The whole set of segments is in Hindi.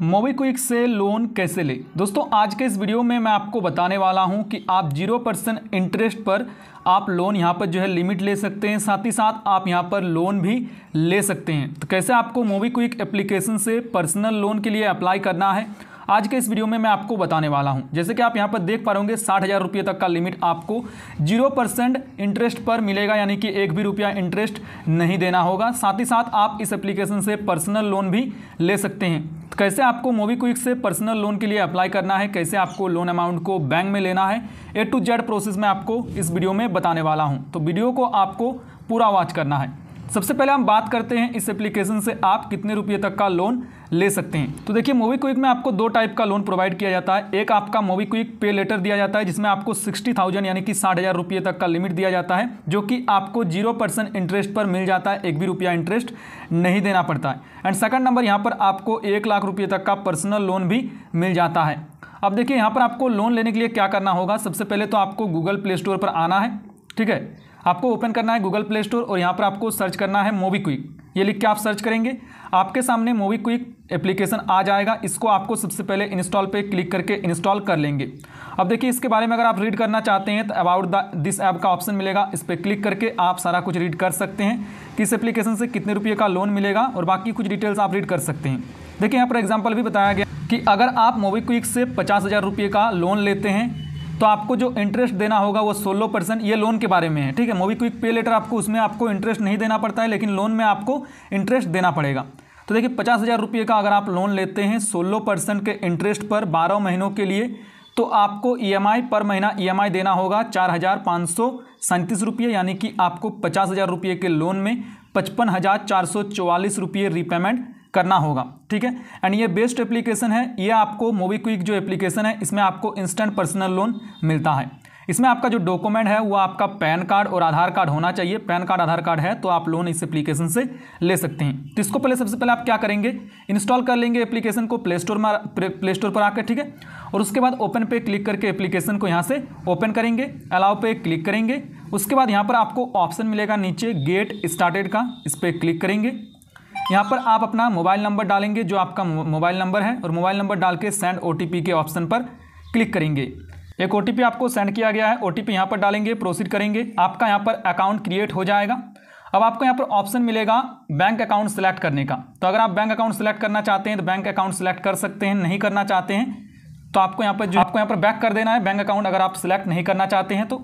मोबीक्विक से लोन कैसे ले दोस्तों आज के इस वीडियो में मैं आपको बताने वाला हूं कि आप जीरो परसेंट इंटरेस्ट पर आप लोन यहां पर जो है लिमिट ले सकते हैं साथ ही साथ आप यहां पर लोन भी ले सकते हैं तो कैसे आपको मोबीक्विक एप्लीकेशन से पर्सनल लोन के लिए अप्लाई करना है आज के इस वीडियो में मैं आपको बताने वाला हूं जैसे कि आप यहां पर देख पा रहे होंगे साठ हज़ार रुपये तक का लिमिट आपको जीरो परसेंट इंटरेस्ट पर मिलेगा यानी कि एक भी रुपया इंटरेस्ट नहीं देना होगा साथ ही साथ आप इस एप्लीकेशन से पर्सनल लोन भी ले सकते हैं कैसे आपको मोबी क्विक से पर्सनल लोन के लिए अप्लाई करना है कैसे आपको लोन अमाउंट को बैंक में लेना है ए टू जेड प्रोसेस मैं आपको इस वीडियो में बताने वाला हूँ तो वीडियो को आपको पूरा वॉच करना है सबसे पहले हम बात करते हैं इस एप्लीकेशन से आप कितने रुपये तक का लोन ले सकते हैं तो देखिए मोवी क्विक में आपको दो टाइप का लोन प्रोवाइड किया जाता है एक आपका मोवी क्विक पे लेटर दिया जाता है जिसमें आपको सिक्सटी थाउजेंड यानी कि साठ हज़ार रुपये तक का लिमिट दिया जाता है जो कि आपको जीरो परसेंट इंटरेस्ट पर मिल जाता है एक भी रुपया इंटरेस्ट नहीं देना पड़ता है एंड सेकंड नंबर यहाँ पर आपको एक लाख रुपये तक का पर्सनल लोन भी मिल जाता है अब देखिए यहाँ पर आपको लोन लेने के लिए क्या करना होगा सबसे पहले तो आपको गूगल प्ले स्टोर पर आना है ठीक है आपको ओपन करना है गूगल प्ले स्टोर और यहाँ पर आपको सर्च करना है मोवी क्विक ये लिख के आप सर्च करेंगे आपके सामने मोवी क्विक एप्लीकेशन आ जाएगा इसको आपको सबसे पहले इंस्टॉल पे क्लिक करके इंस्टॉल कर लेंगे अब देखिए इसके बारे में अगर आप रीड करना चाहते हैं तो अबाउट द दिस ऐप का ऑप्शन मिलेगा इस पर क्लिक करके आप सारा कुछ रीड कर सकते हैं कि इस एप्लीकेशन से कितने रुपये का लोन मिलेगा और बाकी कुछ डिटेल्स आप रीड कर सकते हैं देखिए यहाँ पर एग्जाम्पल भी बताया गया कि अगर आप मोबी क्विक से पचास हज़ार रुपये का लोन लेते हैं तो आपको जो इंटरेस्ट देना होगा वो सोलह परसेंट ये लोन के बारे में है ठीक है मोबी क्विक पे लेटर आपको उसमें आपको इंटरेस्ट नहीं देना पड़ता है लेकिन लोन में आपको इंटरेस्ट देना पड़ेगा तो देखिए पचास हज़ार रुपये का अगर आप लोन लेते हैं सोलह परसेंट के इंटरेस्ट पर बारह महीनों के लिए तो आपको ई e पर महीना ई e देना होगा चार हज़ार पाँच सौ सैंतीस रुपये यानी कि आपको पचास हज़ार रुपये के लोन में पचपन हज़ार चार सौ चौवालीस रुपये रीपेमेंट करना होगा ठीक है एंड ये बेस्ट एप्लीकेशन है ये आपको मोबीक्विक जो एप्लीकेशन है इसमें आपको इंस्टेंट पर्सनल लोन मिलता है इसमें आपका जो डॉक्यूमेंट है वो आपका पैन कार्ड और आधार कार्ड होना चाहिए पैन कार्ड आधार कार्ड है तो आप लोन इस एप्लीकेशन से ले सकते हैं तो इसको पहले सबसे पहले आप क्या करेंगे इंस्टॉल कर लेंगे एप्लीकेशन को प्ले स्टोर में प्ले स्टोर पर आकर ठीक है और उसके बाद ओपन पे क्लिक करके एप्लीकेशन को यहाँ से ओपन करेंगे अलाउ पे क्लिक करेंगे उसके बाद यहाँ पर आपको ऑप्शन मिलेगा नीचे गेट स्टार्टेड का इस पर क्लिक करेंगे यहाँ पर आप अपना मोबाइल नंबर डालेंगे जो आपका मोबाइल नंबर है और मोबाइल नंबर डाल के सेंड ओ के ऑप्शन पर क्लिक करेंगे एक ओ आपको सेंड किया गया है ओ टी यहाँ पर डालेंगे प्रोसीड करेंगे आपका यहाँ पर अकाउंट क्रिएट हो जाएगा अब आपको यहाँ पर ऑप्शन मिलेगा बैंक अकाउंट सेलेक्ट करने का तो अगर आप बैंक अकाउंट सेलेक्ट करना चाहते हैं तो बैंक अकाउंट सेलेक्ट कर सकते हैं नहीं करना चाहते हैं तो आपको यहाँ पर जो आपको यहाँ पर बैक कर देना है बैंक अकाउंट अगर आप सिलेक्ट नहीं करना चाहते हैं तो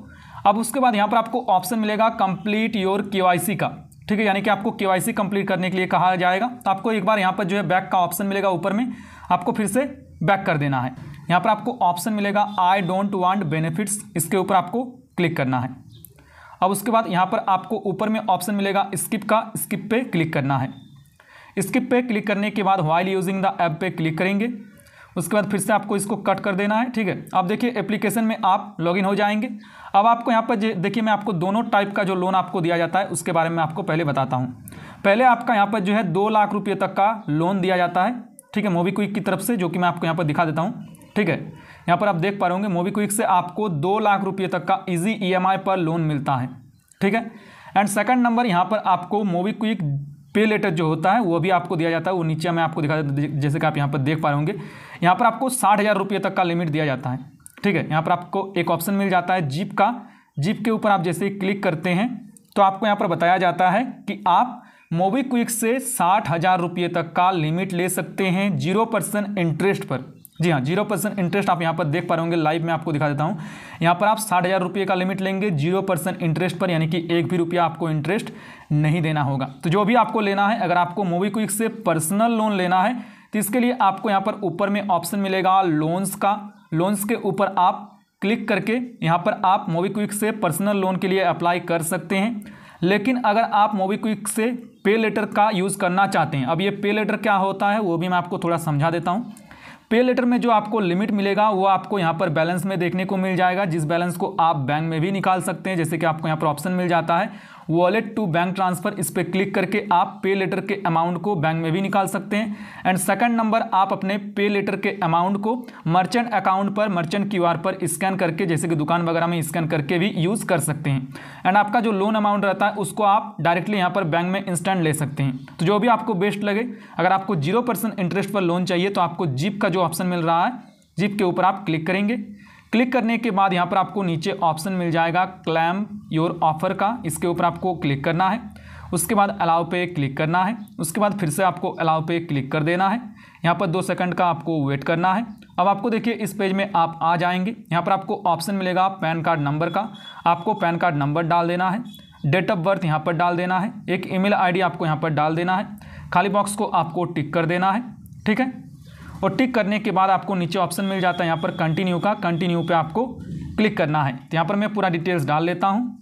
अब उसके बाद यहाँ पर आपको ऑप्शन मिलेगा कंप्लीट योर के का ठीक है यानी कि आपको के कंप्लीट करने के लिए कहा जाएगा तो आपको एक बार यहाँ पर जो है बैक का ऑप्शन मिलेगा ऊपर में आपको फिर से बैक कर देना है यहाँ पर आपको ऑप्शन मिलेगा आई डोंट वांट बेनिफिट्स इसके ऊपर आपको क्लिक करना है अब उसके बाद यहाँ पर आपको ऊपर में ऑप्शन मिलेगा स्किप का स्किप पे क्लिक करना है स्किप पे क्लिक करने के बाद वाइल यूजिंग द ऐप पे क्लिक करेंगे उसके बाद फिर से आपको इसको कट कर देना है ठीक है आप देखिए एप्लीकेशन में आप लॉगिन हो जाएंगे अब आपको यहाँ पर देखिए मैं आपको दोनों टाइप का जो लोन आपको दिया जाता है उसके बारे में आपको पहले बताता हूँ पहले आपका यहाँ पर जो है दो लाख रुपये तक का लोन दिया जाता है ठीक है मोबीक्विक की तरफ से जो कि मैं आपको यहाँ पर दिखा देता हूँ ठीक है यहाँ पर आप देख पा रहे होंगे मोबीक्विक से आपको दो लाख रुपये तक का इजी ईएमआई e पर लोन मिलता है ठीक है एंड सेकंड नंबर यहाँ पर आपको मोबीक्विक पे लेटर जो होता है वो भी आपको दिया जाता है वो नीचे मैं आपको दिखा जैसे कि आप यहाँ पर देख पा रहे होंगे यहाँ पर आपको साठ हज़ार रुपये तक का लिमिट दिया जाता है ठीक है यहाँ पर आपको एक ऑप्शन मिल जाता है जीप का जीप के ऊपर आप जैसे क्लिक करते हैं तो आपको यहाँ पर बताया जाता है कि आप मोबीक्विक से साठ हज़ार रुपये तक का लिमिट ले सकते हैं जीरो परसेंट इंटरेस्ट पर जी हाँ जीरो परसेंट इंटरेस्ट आप यहाँ पर देख पा रहे होंगे लाइव में आपको दिखा देता हूँ यहाँ पर आप साठ हज़ार रुपये का लिमिट लेंगे जीरो परसेंट इंटरेस्ट पर यानी कि एक भी रुपया आपको इंटरेस्ट नहीं देना होगा तो जो भी आपको लेना है अगर आपको मूवी क्विक से पर्सनल लोन लेना है तो इसके लिए आपको यहाँ पर ऊपर में ऑप्शन मिलेगा लोन्स का लोन्स के ऊपर आप क्लिक करके यहाँ पर आप मोबी क्विक से पर्सनल लोन के लिए अप्लाई कर सकते हैं लेकिन अगर आप मोबी क्विक से पे लेटर का यूज़ करना चाहते हैं अब ये पे लेटर क्या होता है वो भी मैं आपको थोड़ा समझा देता हूँ पे लेटर में जो आपको लिमिट मिलेगा वो आपको यहाँ पर बैलेंस में देखने को मिल जाएगा जिस बैलेंस को आप बैंक में भी निकाल सकते हैं जैसे कि आपको यहाँ पर ऑप्शन मिल जाता है वॉलेट टू बैंक ट्रांसफ़र इस पर क्लिक करके आप पे लेटर के अमाउंट को बैंक में भी निकाल सकते हैं एंड सेकंड नंबर आप अपने पे लेटर के अमाउंट को मर्चेंट अकाउंट पर मर्चेंट क्यूआर पर स्कैन करके जैसे कि दुकान वगैरह में स्कैन करके भी यूज़ कर सकते हैं एंड आपका जो लोन अमाउंट रहता है उसको आप डायरेक्टली यहाँ पर बैंक में इंस्टेंट ले सकते हैं तो जो भी आपको बेस्ट लगे अगर आपको जीरो इंटरेस्ट पर लोन चाहिए तो आपको जीप का जो ऑप्शन मिल रहा है जीप के ऊपर आप क्लिक करेंगे क्लिक करने के बाद यहाँ पर आपको नीचे ऑप्शन मिल जाएगा क्लैम योर ऑफर का इसके ऊपर आपको क्लिक करना है उसके बाद अलाउ पे क्लिक करना है उसके बाद फिर से आपको अलाउ पे क्लिक कर देना है यहाँ पर दो सेकंड का आपको वेट करना है अब आपको देखिए इस पेज में आप आ जाएंगे यहाँ पर आपको ऑप्शन मिलेगा पैन कार्ड नंबर का आपको पैन कार्ड नंबर डाल देना है डेट ऑफ बर्थ यहाँ पर डाल देना है एक ईमेल आईडी आपको यहाँ पर डाल देना है खाली बॉक्स को आपको टिक कर देना है ठीक है और टिक करने के बाद आपको नीचे ऑप्शन मिल जाता है यहाँ पर कंटिन्यू का कंटिन्यू पे आपको क्लिक करना है तो यहाँ पर मैं पूरा डिटेल्स डाल लेता हूँ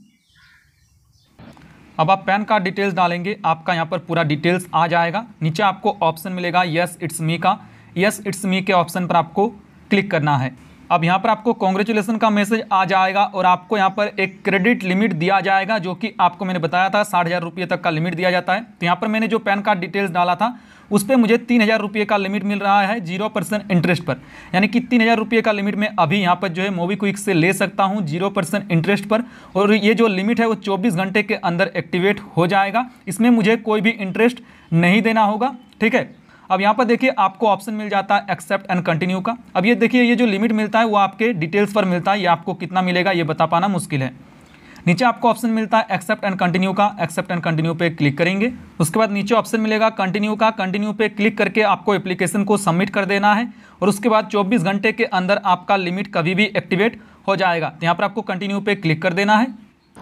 अब आप पैन कार्ड डिटेल्स डालेंगे आपका यहाँ पर पूरा डिटेल्स आ जाएगा नीचे आपको ऑप्शन मिलेगा यस इट्स मी का यस इट्स मी के ऑप्शन पर आपको क्लिक करना है अब यहाँ पर आपको कॉन्ग्रेचुलेसन का मैसेज आ जाएगा और आपको यहाँ पर एक क्रेडिट लिमिट दिया जाएगा जो कि आपको मैंने बताया था साठ हज़ार रुपये तक का लिमिट दिया जाता है तो यहाँ पर मैंने जो पैन कार्ड डिटेल्स डाला था उस पर मुझे तीन हज़ार रुपये का लिमिट मिल रहा है जीरो परसेंट इंटरेस्ट पर यानी कि तीन हज़ार रुपये का लिमिट मैं अभी यहाँ पर जो है मोवी क्विक से ले सकता हूँ जीरो परसेंट इंटरेस्ट पर और ये जो लिमिट है वो चौबीस घंटे के अंदर एक्टिवेट हो जाएगा इसमें मुझे कोई भी इंटरेस्ट नहीं देना होगा ठीक है अब यहाँ पर देखिए आपको ऑप्शन मिल जाता है एक्सेप्ट एंड कंटिन्यू का अब ये देखिए ये जो लिमिट मिलता है वो आपके डिटेल्स पर मिलता है ये आपको कितना मिलेगा ये बता पाना मुश्किल है नीचे आपको ऑप्शन मिलता है एक्सेप्ट एंड कंटिन्यू का एक्सेप्ट एंड कंटिन्यू पे क्लिक करेंगे उसके बाद नीचे ऑप्शन मिलेगा कंटिन्यू का कंटिन्यू पे क्लिक करके आपको एप्लीकेशन को सबमिट कर देना है और उसके बाद 24 घंटे के अंदर आपका लिमिट कभी भी एक्टिवेट हो जाएगा तो यहाँ पर आपको कंटिन्यू पे क्लिक कर देना है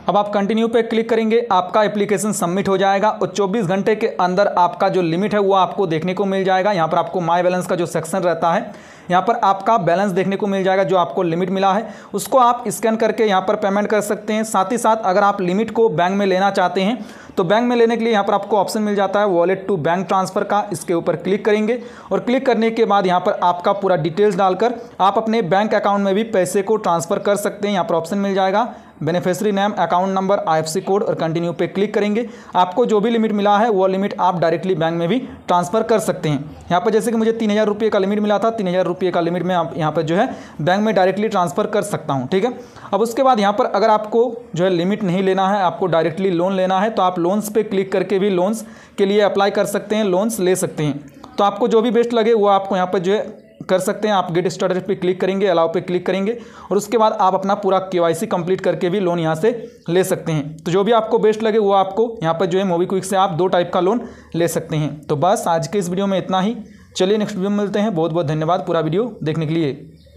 अब आप कंटिन्यू पे क्लिक करेंगे आपका एप्लीकेशन सबमिट हो जाएगा और 24 घंटे के अंदर आपका जो लिमिट है वो आपको देखने को मिल जाएगा यहाँ पर आपको माई बैलेंस का जो सेक्शन रहता है यहाँ पर आपका बैलेंस देखने को मिल जाएगा जो आपको लिमिट मिला है उसको आप स्कैन करके यहाँ पर पेमेंट कर सकते हैं साथ ही साथ अगर आप लिमिट को बैंक में लेना चाहते हैं तो बैंक में लेने के लिए यहाँ पर आपको ऑप्शन मिल जाता है वॉलेट टू बैंक ट्रांसफ़र का इसके ऊपर क्लिक करेंगे और क्लिक करने के बाद यहाँ पर आपका पूरा डिटेल्स डालकर आप अपने बैंक अकाउंट में भी पैसे को ट्रांसफ़र कर सकते हैं यहाँ पर ऑप्शन मिल जाएगा beneficiary name account number IFC code और कंटिन्यू पे क्लिक करेंगे आपको जो भी लिमिट मिला है वो लिमिट आप डायरेक्टली बैंक में भी ट्रांसफ़र कर सकते हैं यहाँ पर जैसे कि मुझे तीन हज़ार रुपये का लिमिट मिला था तीन हज़ार रुपये का लिमिट में आप यहाँ पर जो है बैंक में डायरेक्टली ट्रांसफ़र कर सकता हूँ ठीक है अब उसके बाद यहाँ पर अगर आपको जो है लिमिट नहीं लेना है आपको डायरेक्टली लोन लेना है तो आप लोन्स पर क्लिक करके भी लोन्स के लिए अप्लाई कर सकते हैं लोन्स ले सकते हैं तो आपको जो भी बेस्ट लगे वो आपको यहाँ पर जो है कर सकते हैं आप गेट स्टार्टेड पे क्लिक करेंगे अलाउ पे क्लिक करेंगे और उसके बाद आप अपना पूरा के कंप्लीट करके भी लोन यहाँ से ले सकते हैं तो जो भी आपको बेस्ट लगे वो आपको यहाँ पर जो है मोबी क्विक से आप दो टाइप का लोन ले सकते हैं तो बस आज के इस वीडियो में इतना ही चलिए नेक्स्ट वीडियो में मिलते हैं बहुत बहुत धन्यवाद पूरा वीडियो देखने के लिए